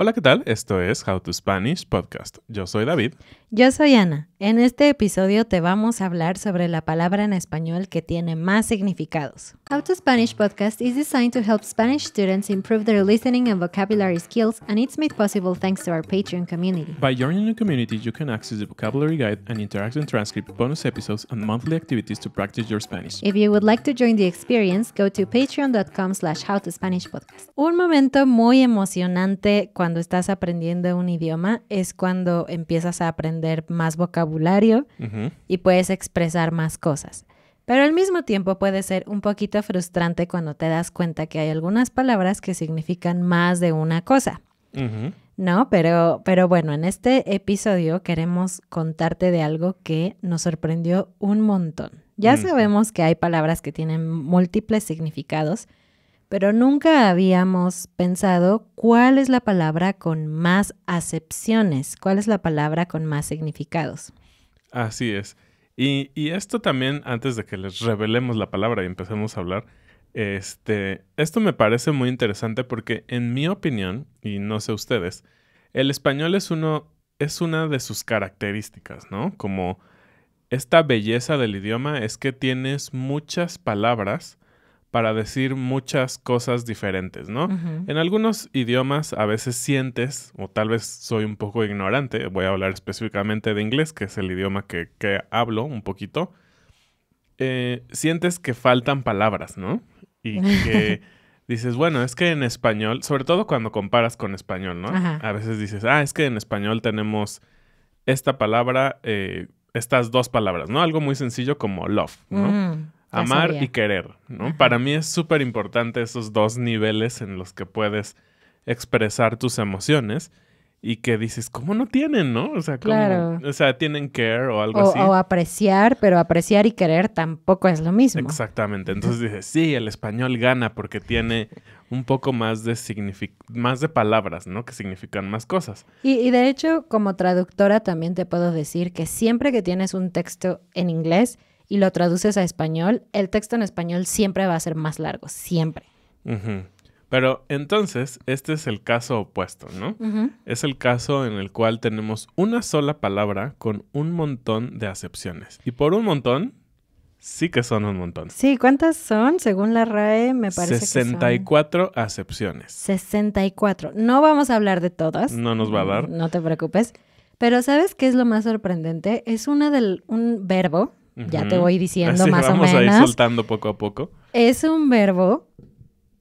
Hola, ¿qué tal? Esto es How to Spanish Podcast. Yo soy David. Yo soy Ana. En este episodio te vamos a hablar sobre la palabra en español que tiene más significados. How to Spanish Podcast is designed to help Spanish students improve their listening and vocabulary skills, and it's made possible thanks to our Patreon community. By joining the community, you can access the vocabulary guide and interactive transcript, bonus episodes, and monthly activities to practice your Spanish. If you would like to join the experience, go to patreon.com slash howtospanishpodcast. Un momento muy emocionante cuando cuando estás aprendiendo un idioma es cuando empiezas a aprender más vocabulario y puedes expresar más cosas. Pero al mismo tiempo puede ser un poquito frustrante cuando te das cuenta que hay algunas palabras que significan más de una cosa. No, pero, bueno, en este episodio queremos contarte de algo que nos sorprendió un montón. Ya sabemos que hay palabras que tienen múltiples significados, pero nunca habíamos pensado cuál es la palabra con más acepciones, cuál es la palabra con más significados. Así es. Y, esto también, antes de que les revelemos la palabra y empecemos a hablar, este, esto me parece muy interesante porque en mi opinión, y no sé ustedes, el español es uno, es una de sus características, ¿no? Como esta belleza del idioma es que tienes muchas palabras para decir muchas cosas diferentes, ¿no? En algunos idiomas a veces sientes, o tal vez soy un poco ignorante, voy a hablar específicamente de inglés, que es el idioma que, hablo un poquito, eh, sientes que faltan palabras, ¿no? Y que dices, bueno, es que en español, sobre todo cuando comparas con español, ¿no? A veces dices, ah, es que en español tenemos esta palabra, eh, estas dos palabras, ¿no? Algo muy sencillo como love, ¿no? Mm amar y querer, ¿no? Para mí es súper importante esos dos niveles en los que puedes expresar tus emociones y que dices, ¿cómo no tienen, no? O sea, o sea tienen care o algo así. O apreciar, pero apreciar y querer tampoco es lo mismo. Exactamente. Entonces dices, sí, el español gana porque tiene un poco más de más de palabras, ¿no? Que significan más cosas. y de hecho, como traductora también te puedo decir que siempre que tienes un texto en inglés, y lo traduces a español, el texto en español siempre va a ser más largo, siempre. Pero entonces, este es el caso opuesto, ¿no? Es el caso en el cual tenemos una sola palabra con un montón de acepciones. Y por un montón, sí que son un montón. Sí, ¿cuántas son? Según la RAE, me parece 64 que son... acepciones. 64. No vamos a hablar de todas. No nos va a dar. No te preocupes. Pero ¿sabes qué es lo más sorprendente? Es una del, un verbo ya te voy diciendo más o menos. Vamos a ir soltando poco a poco. Es un verbo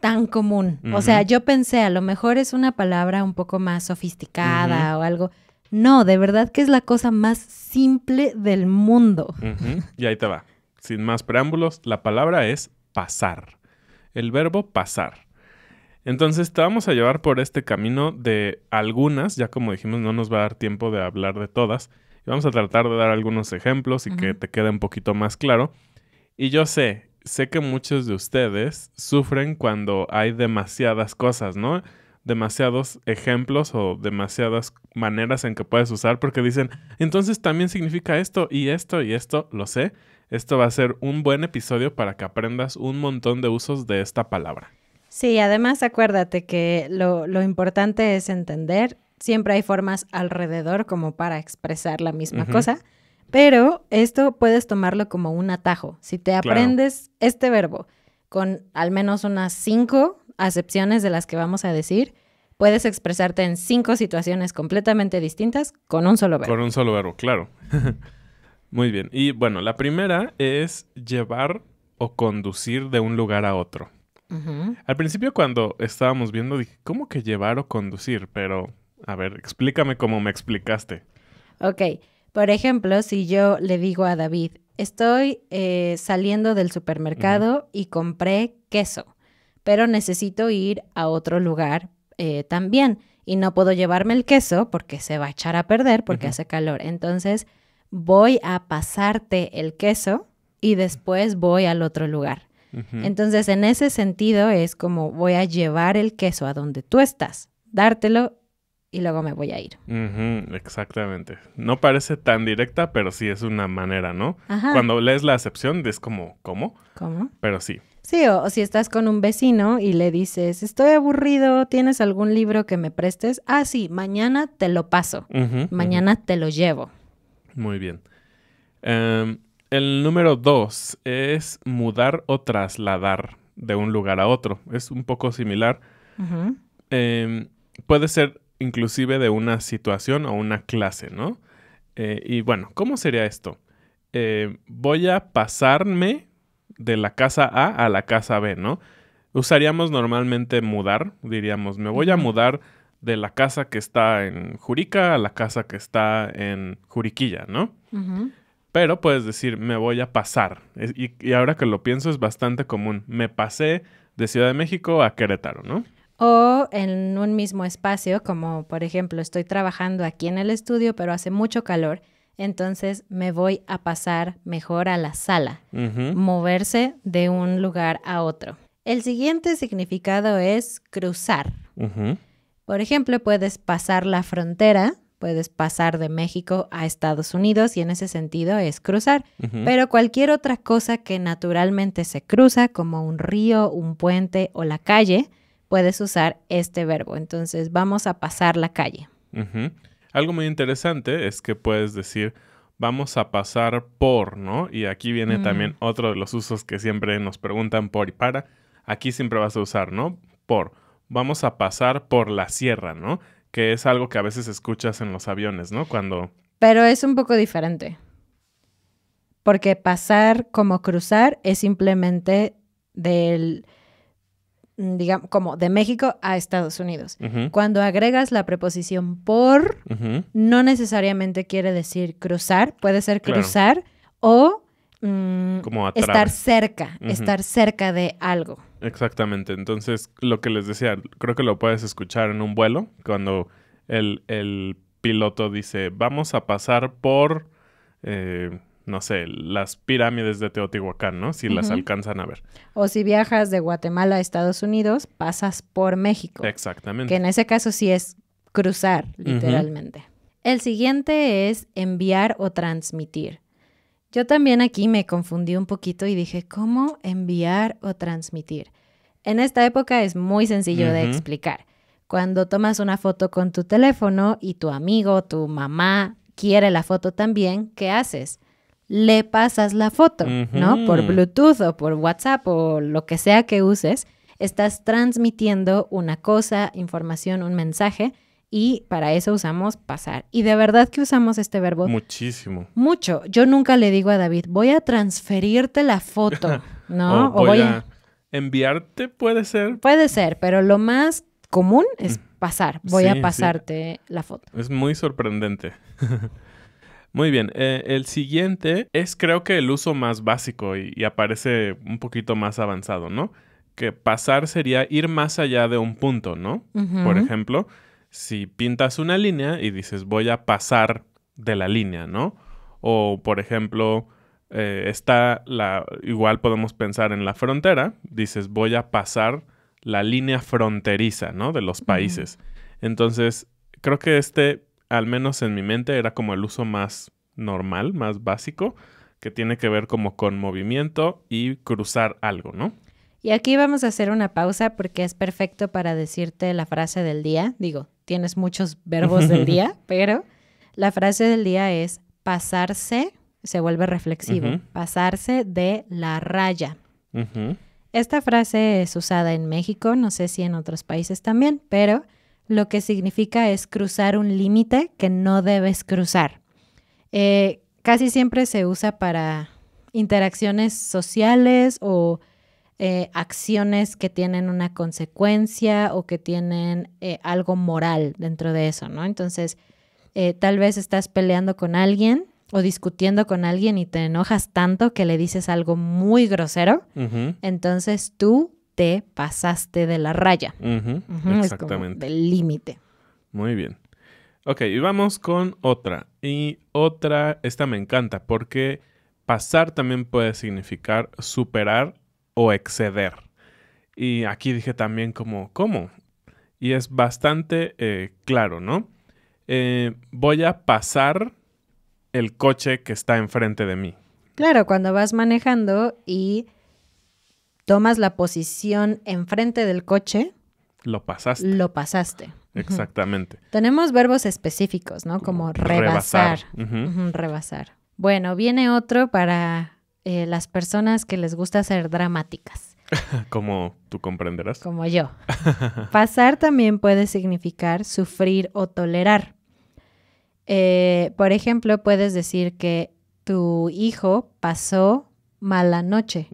tan común. O sea, yo pensé, a lo mejor es una palabra un poco más sofisticada o algo. No, de verdad que es la cosa más simple del mundo. Y ahí te va. Sin más preámbulos, la palabra es pasar. El verbo pasar. Entonces te vamos a llevar por este camino de algunas, ya como dijimos no nos va a dar tiempo de hablar de todas, vamos a tratar de dar algunos ejemplos y que te quede un poquito más claro. Y yo sé, sé que muchos de ustedes sufren cuando hay demasiadas cosas, ¿no? demasiados ejemplos o demasiadas maneras en que puedes usar porque dicen, entonces también significa esto y esto y esto, lo sé. Esto va a ser un buen episodio para que aprendas un montón de usos de esta palabra. Sí, además acuérdate que lo, lo importante es entender siempre hay formas alrededor como para expresar la misma cosa, pero esto puedes tomarlo como un atajo. Si te aprendes este verbo con al menos unas cinco acepciones de las que vamos a decir, puedes expresarte en cinco situaciones completamente distintas con un solo verbo. Con un solo verbo, claro. Muy bien. Y bueno, la primera es llevar o conducir de un lugar a otro. Al principio cuando estábamos viendo dije, ¿cómo que llevar o conducir? Pero a ver, explícame cómo me explicaste. Ok, por ejemplo, si yo le digo a David, estoy eh, saliendo del supermercado y compré queso, pero necesito ir a otro lugar eh, también y no puedo llevarme el queso porque se va a echar a perder porque hace calor. Entonces, voy a pasarte el queso y después voy al otro lugar. Entonces, en ese sentido es como voy a llevar el queso a donde tú estás, dártelo y luego me voy a ir. exactamente. No parece tan directa, pero sí es una manera, ¿no? Cuando lees la acepción es como, ¿cómo? ¿Cómo? Pero sí. Sí, o, si estás con un vecino y le dices, estoy aburrido, ¿tienes algún libro que me prestes? Ah, sí, mañana te lo paso, mañana te lo llevo. Muy bien. Em, el número dos es mudar o trasladar de un lugar a otro. Es un poco similar. Em, puede ser inclusive de una situación o una clase, ¿no? Eh, y bueno, ¿cómo sería esto? Eh, voy a pasarme de la casa A a la casa B, ¿no? Usaríamos normalmente mudar, diríamos, me voy a mudar de la casa que está en Jurica a la casa que está en Juriquilla, ¿no? Pero puedes decir, me voy a pasar. y ahora que lo pienso es bastante común. Me pasé de Ciudad de México a Querétaro, ¿no? o en un mismo espacio, como por ejemplo estoy trabajando aquí en el estudio, pero hace mucho calor, entonces me voy a pasar mejor a la sala, moverse de un lugar a otro. El siguiente significado es cruzar. Por ejemplo, puedes pasar la frontera, puedes pasar de México a Estados Unidos y en ese sentido es cruzar. Pero cualquier otra cosa que naturalmente se cruza, como un río, un puente o la calle, puedes usar este verbo. Entonces, vamos a pasar la calle. Algo muy interesante es que puedes decir vamos a pasar por, ¿no? Y aquí viene también otro de los usos que siempre nos preguntan por y para. Aquí siempre vas a usar, ¿no? Por. Vamos a pasar por la sierra, ¿no? Que es algo que a veces escuchas en los aviones, ¿no? Cuando... Pero es un poco diferente. Porque pasar como cruzar es simplemente del Mm, digamos, como de México a Estados Unidos. Cuando agregas la preposición por, no necesariamente quiere decir cruzar, puede ser cruzar o mm, estar cerca, estar cerca de algo. Exactamente, entonces lo que les decía, creo que lo puedes escuchar en un vuelo, cuando el, piloto dice, vamos a pasar por... Eh, no sé, las pirámides de Teotihuacán, ¿no? Si las alcanzan a ver. O si viajas de Guatemala a Estados Unidos, pasas por México. Exactamente. Que en ese caso sí es cruzar, literalmente. El siguiente es enviar o transmitir. Yo también aquí me confundí un poquito y dije, ¿cómo enviar o transmitir? En esta época es muy sencillo de explicar. Cuando tomas una foto con tu teléfono y tu amigo, tu mamá quiere la foto también, ¿qué haces? le pasas la foto, ¿no? Por Bluetooth o por WhatsApp o lo que sea que uses, estás transmitiendo una cosa, información, un mensaje y para eso usamos pasar. Y de verdad que usamos este verbo. Muchísimo. Mucho. Yo nunca le digo a David, voy a transferirte la foto, ¿no? o, voy, a... enviarte, puede ser. Puede ser, pero lo más común es mm. pasar. Voy a pasarte la foto. Es muy sorprendente. Muy bien, eh, el siguiente es creo que el uso más básico y, aparece un poquito más avanzado, ¿no? Que pasar sería ir más allá de un punto, ¿no? Por ejemplo, si pintas una línea y dices voy a pasar de la línea, ¿no? O por ejemplo, eh, está la, igual podemos pensar en la frontera, dices voy a pasar la línea fronteriza, ¿no? De los países. Entonces, creo que este al menos en mi mente, era como el uso más normal, más básico, que tiene que ver como con movimiento y cruzar algo, ¿no? Y aquí vamos a hacer una pausa porque es perfecto para decirte la frase del día. Digo, tienes muchos verbos del día, pero la frase del día es pasarse, se vuelve reflexivo, pasarse de la raya. Esta frase es usada en México, no sé si en otros países también, pero lo que significa es cruzar un límite que no debes cruzar. Eh, casi siempre se usa para interacciones sociales o eh, acciones que tienen una consecuencia o que tienen eh, algo moral dentro de eso, ¿no? Entonces, tal vez estás peleando con alguien o discutiendo con alguien y te enojas tanto que le dices algo muy grosero, entonces tú pasaste de la raya. exactamente. del límite. Muy bien. Ok, y vamos con otra. Y otra, esta me encanta porque pasar también puede significar superar o exceder. Y aquí dije también como, ¿cómo? Y es bastante eh, claro, ¿no? Eh, voy a pasar el coche que está enfrente de mí. Claro, cuando vas manejando y tomas la posición enfrente del coche. Lo pasaste. Lo pasaste. Exactamente. Tenemos verbos específicos, ¿no? Como rebasar. Rebasar. Bueno, viene otro para eh, las personas que les gusta ser dramáticas. Como tú comprenderás. Como yo. Pasar también puede significar sufrir o tolerar. Eh, por ejemplo, puedes decir que tu hijo pasó mala noche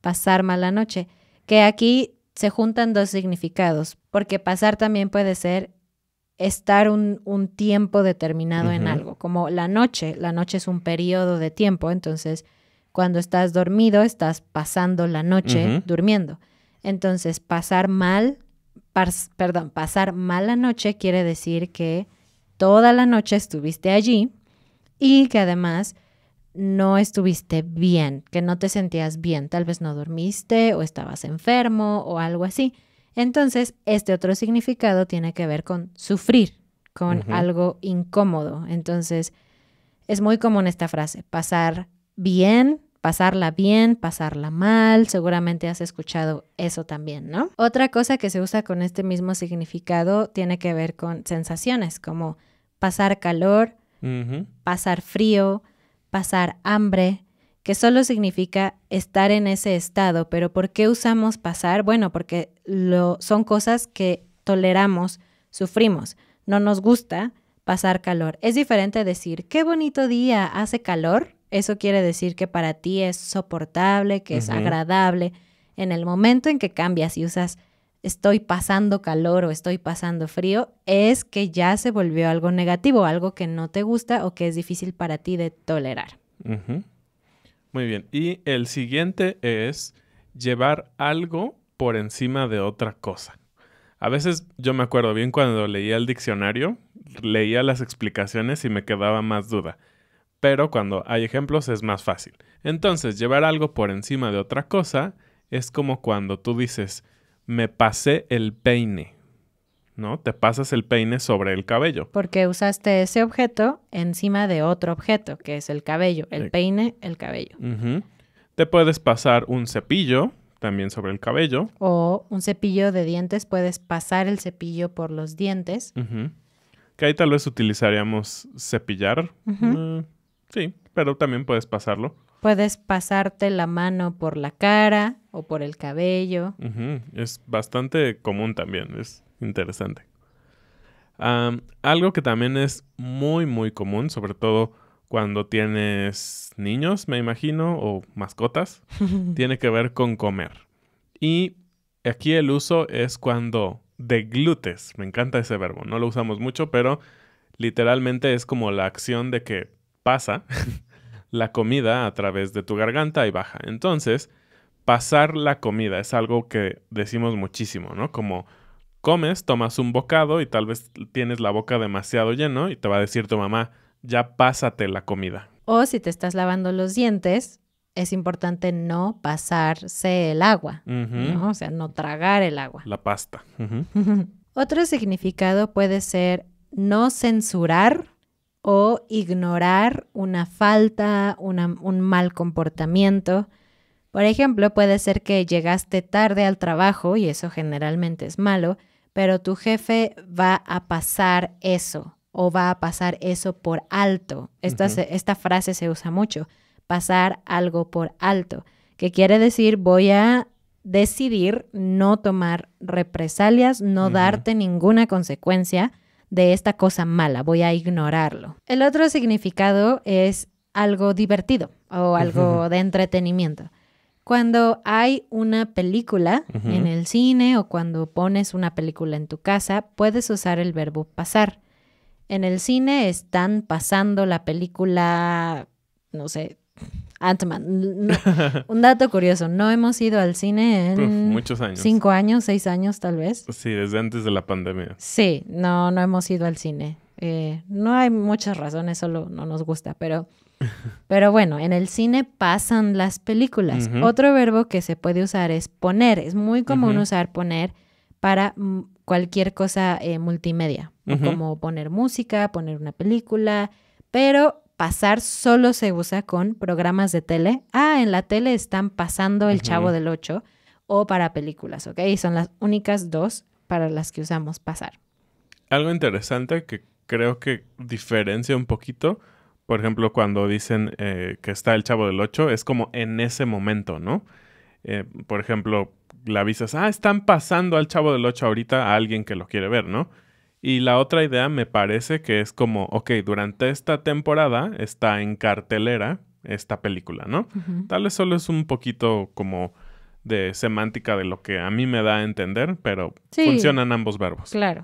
pasar mala noche, que aquí se juntan dos significados, porque pasar también puede ser estar un, tiempo determinado en algo, como la noche, la noche es un periodo de tiempo, entonces cuando estás dormido estás pasando la noche durmiendo. Entonces, pasar mal, perdón, pasar mala noche quiere decir que toda la noche estuviste allí y que además no estuviste bien, que no te sentías bien, tal vez no dormiste o estabas enfermo o algo así. Entonces, este otro significado tiene que ver con sufrir, con algo incómodo. Entonces, es muy común esta frase, pasar bien, pasarla bien, pasarla mal, seguramente has escuchado eso también, ¿no? Otra cosa que se usa con este mismo significado tiene que ver con sensaciones, como pasar calor, pasar frío, pasar hambre, que solo significa estar en ese estado. Pero ¿por qué usamos pasar? Bueno, porque lo, son cosas que toleramos, sufrimos. No nos gusta pasar calor. Es diferente decir, qué bonito día, hace calor. Eso quiere decir que para ti es soportable, que es agradable. En el momento en que cambias y usas estoy pasando calor o estoy pasando frío, es que ya se volvió algo negativo, algo que no te gusta o que es difícil para ti de tolerar. Muy bien. Y el siguiente es llevar algo por encima de otra cosa. A veces yo me acuerdo bien cuando leía el diccionario, leía las explicaciones y me quedaba más duda. Pero cuando hay ejemplos es más fácil. Entonces, llevar algo por encima de otra cosa es como cuando tú dices, me pasé el peine. ¿No? Te pasas el peine sobre el cabello. Porque usaste ese objeto encima de otro objeto, que es el cabello. El peine, el cabello. Te puedes pasar un cepillo también sobre el cabello. O un cepillo de dientes, puedes pasar el cepillo por los dientes. Que ahí tal vez utilizaríamos cepillar. Mm, sí, pero también puedes pasarlo. Puedes pasarte la mano por la cara o por el cabello. Es bastante común también, es interesante. algo que también es muy, muy común, sobre todo cuando tienes niños, me imagino, o mascotas, tiene que ver con comer. Y aquí el uso es cuando deglutes. Me encanta ese verbo, no lo usamos mucho, pero literalmente es como la acción de que pasa la comida a través de tu garganta y baja. Entonces, pasar la comida es algo que decimos muchísimo, ¿no? Como comes, tomas un bocado y tal vez tienes la boca demasiado llena y te va a decir tu mamá, ya pásate la comida. O si te estás lavando los dientes, es importante no pasarse el agua, ¿no? O sea, no tragar el agua. La pasta. Otro significado puede ser no censurar o ignorar una falta, un mal comportamiento. Por ejemplo, puede ser que llegaste tarde al trabajo, y eso generalmente es malo, pero tu jefe va a pasar eso o va a pasar eso por alto. Esta, frase se usa mucho, pasar algo por alto, que quiere decir voy a decidir no tomar represalias, no darte ninguna consecuencia de esta cosa mala, voy a ignorarlo. El otro significado es algo divertido o algo de entretenimiento. Cuando hay una película en el cine o cuando pones una película en tu casa, puedes usar el verbo pasar. En el cine están pasando la película, no sé, ant un dato curioso, no hemos ido al cine en muchos años. Cinco años, seis años tal vez. Sí, desde antes de la pandemia. Sí, no, no hemos ido al cine. Eh, no hay muchas razones, solo no nos gusta, pero, pero bueno, en el cine pasan las películas. Otro verbo que se puede usar es poner. Es muy común usar poner para mm, cualquier cosa eh, multimedia, como poner música, poner una película, pero pasar solo se usa con programas de tele. Ah, en la tele están pasando El Chavo del 8 o para películas, ¿ok? Son las únicas dos para las que usamos pasar. Algo interesante que creo que diferencia un poquito, por ejemplo, cuando dicen eh, que está el chavo del 8, es como en ese momento, ¿no? Eh, por ejemplo, la avisas, ah, están pasando al chavo del 8 ahorita a alguien que lo quiere ver, ¿no? Y la otra idea me parece que es como, ok, durante esta temporada está en cartelera esta película, ¿no? Tal vez solo es un poquito como de semántica de lo que a mí me da a entender, pero funcionan ambos verbos. Claro.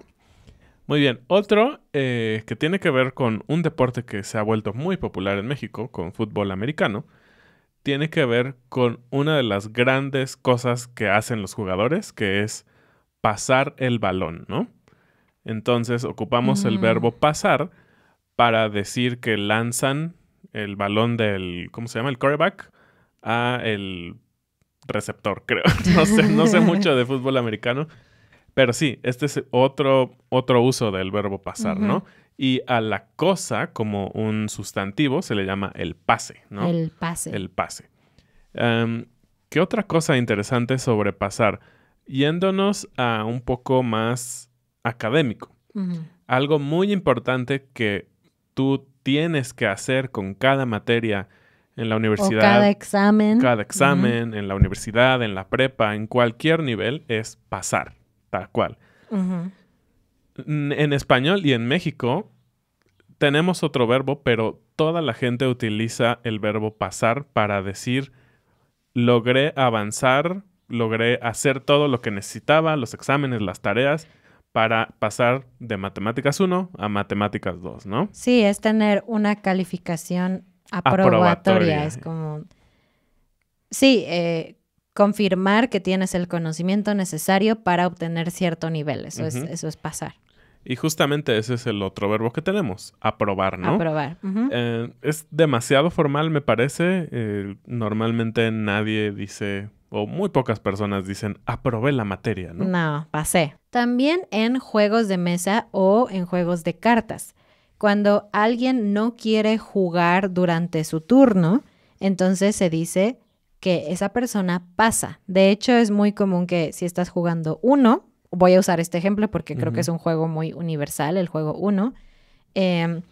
Muy bien, otro eh, que tiene que ver con un deporte que se ha vuelto muy popular en México, con fútbol americano, tiene que ver con una de las grandes cosas que hacen los jugadores, que es pasar el balón, ¿no? Entonces ocupamos el mm. verbo pasar para decir que lanzan el balón del, ¿cómo se llama? El quarterback a el receptor, creo. No sé, mucho de fútbol americano. Pero sí, este es otro, otro uso del verbo pasar, ¿no? Y a la cosa como un sustantivo se le llama el pase, ¿no? El pase. El pase. Em, ¿Qué otra cosa interesante sobre pasar? Yéndonos a un poco más académico. Algo muy importante que tú tienes que hacer con cada materia en la universidad. cada examen. Cada examen, en la universidad, en la prepa, en cualquier nivel, es pasar, tal cual. En español y en México tenemos otro verbo, pero toda la gente utiliza el verbo pasar para decir logré avanzar, logré hacer todo lo que necesitaba, los exámenes, las tareas para pasar de matemáticas 1 a matemáticas 2, ¿no? Sí, es tener una calificación aprobatoria. Es como, sí, eh, confirmar que tienes el conocimiento necesario para obtener cierto nivel. Eso, es, pasar. Y justamente ese es el otro verbo que tenemos, aprobar, ¿no? Aprobar. Eh, es demasiado formal, me parece. Eh, normalmente nadie dice o muy pocas personas dicen, aprobé la materia, ¿no? No, pasé. También en juegos de mesa o en juegos de cartas. Cuando alguien no quiere jugar durante su turno, entonces se dice que esa persona pasa. De hecho, es muy común que si estás jugando uno, voy a usar este ejemplo porque creo que es un juego muy universal, el juego uno, em,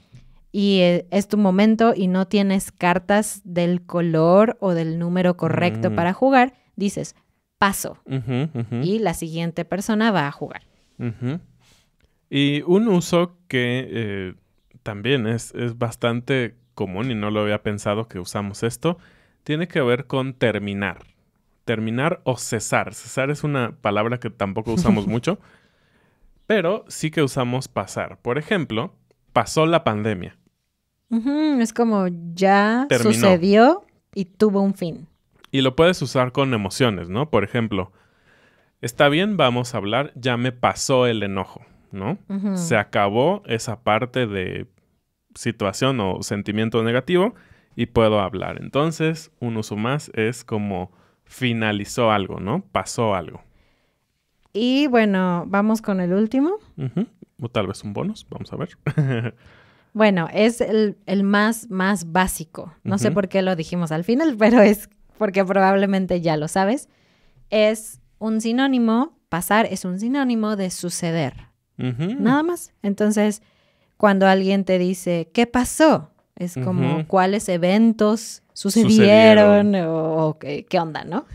y eh, es tu momento y no tienes cartas del color o del número correcto mm. para jugar, dices, paso. Y la siguiente persona va a jugar. Y un uso que eh, también es, bastante común y no lo había pensado que usamos esto, tiene que ver con terminar. Terminar o cesar. Cesar es una palabra que tampoco usamos mucho, pero sí que usamos pasar. Por ejemplo, pasó la pandemia. Es como ya sucedió y tuvo un fin. Y lo puedes usar con emociones, ¿no? Por ejemplo, está bien, vamos a hablar, ya me pasó el enojo, ¿no? Se acabó esa parte de situación o sentimiento negativo y puedo hablar. Entonces, un uso más es como finalizó algo, ¿no? Pasó algo. Y bueno, vamos con el último. O tal vez un bonus, vamos a ver. bueno, es el, más, más básico. No sé por qué lo dijimos al final, pero es porque probablemente ya lo sabes, es un sinónimo, pasar es un sinónimo de suceder. Nada más. Entonces, cuando alguien te dice, ¿qué pasó? Es como, ¿cuáles eventos sucedieron, o, qué, onda, no?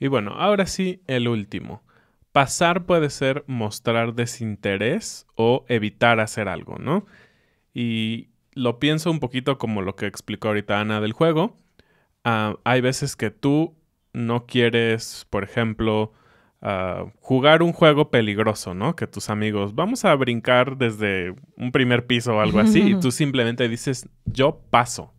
Y bueno, ahora sí, el último. Pasar puede ser mostrar desinterés o evitar hacer algo, ¿no? Y lo pienso un poquito como lo que explicó ahorita Ana del juego. Ah, hay veces que tú no quieres, por ejemplo, ah, jugar un juego peligroso, ¿no? Que tus amigos, vamos a brincar desde un primer piso o algo así, y tú simplemente dices, yo paso.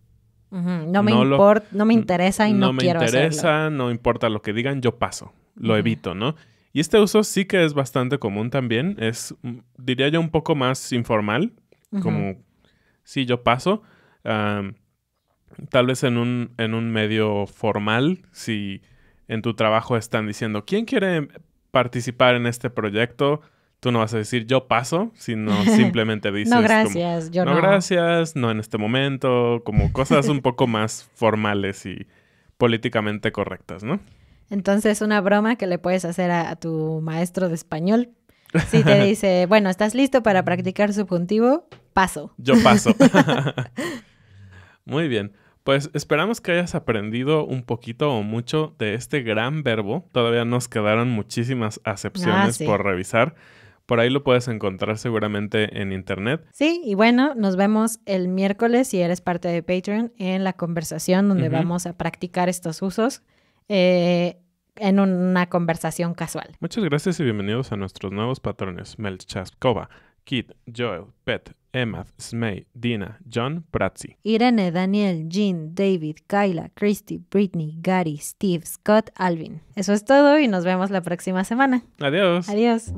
No me importa, no me interesa y no, quiero no me interesa, no importa lo que digan, yo paso, lo evito, ¿no? Y este uso sí que es bastante común también, es, mm, diría yo, un poco más informal, como, sí, yo paso tal vez en un, en un medio formal, si en tu trabajo están diciendo, ¿quién quiere participar en este proyecto? Tú no vas a decir, yo paso, sino simplemente dices... no, gracias, yo no. gracias, no en este momento, como cosas un poco más formales y políticamente correctas, ¿no? Entonces, una broma que le puedes hacer a tu maestro de español. Si te dice, bueno, ¿estás listo para practicar subjuntivo? Paso. Yo paso. Muy bien. Pues esperamos que hayas aprendido un poquito o mucho de este gran verbo. Todavía nos quedaron muchísimas acepciones ah, por revisar. Por ahí lo puedes encontrar seguramente en internet. Sí, y bueno, nos vemos el miércoles si eres parte de Patreon en la conversación donde vamos a practicar estos usos eh, en una conversación casual. Muchas gracias y bienvenidos a nuestros nuevos patrones, Mel Kit, Joel, Pet, Emma, Smay, Dina, John, Pratzi. Irene, Daniel, Jean, David, Kyla, Christy, Britney, Gary, Steve, Scott, Alvin. Eso es todo y nos vemos la próxima semana. Adiós. Adiós.